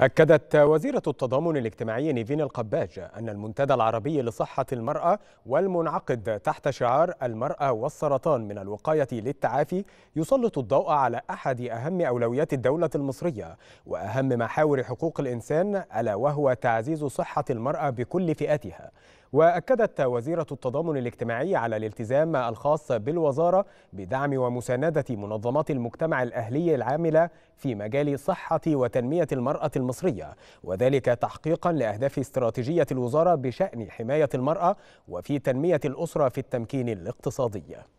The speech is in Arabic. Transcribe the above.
أكدت وزيرة التضامن الاجتماعي نيفين القباج أن المنتدى العربي لصحة المرأة والمنعقد تحت شعار المرأة والسرطان من الوقاية للتعافي يسلط الضوء على أحد أهم أولويات الدولة المصرية وأهم محاور حقوق الإنسان ألا وهو تعزيز صحة المرأة بكل فئاتها وأكدت وزيرة التضامن الاجتماعي على الالتزام الخاص بالوزارة بدعم ومساندة منظمات المجتمع الأهلي العاملة في مجال صحة وتنمية المرأة المصرية المصرية وذلك تحقيقا لأهداف استراتيجية الوزارة بشأن حماية المرأة وفي تنمية الأسرة في التمكين الاقتصادي